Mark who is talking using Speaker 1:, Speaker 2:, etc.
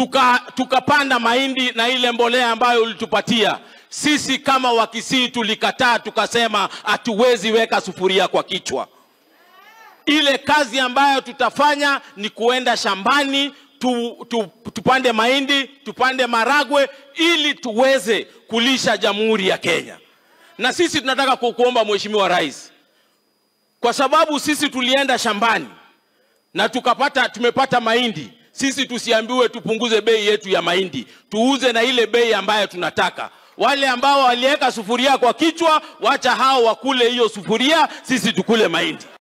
Speaker 1: tuka, tukapanda mahindi na ile mbolea ambayo ulitupatia. Sisi kama Wakisii tulikataa, tukasema hatuwezi weka sufuria kwa kichwa. Ile kazi ambayo tutafanya ni kuenda shambani tu, tu, tupande mahindi, tupande maragwe ili tuweze kulisha jamhuri ya Kenya. Na sisi tunataka kukuomba Mheshimiwa Rais, kwa sababu sisi tulienda shambani na tukapata tumepata mahindi sisi tusiambiwe tupunguze bei yetu ya mahindi, tuuze na ile bei ambayo tunataka. Wale ambao waliweka sufuria kwa kichwa, wacha hao wakule hiyo sufuria, sisi
Speaker 2: tukule mahindi.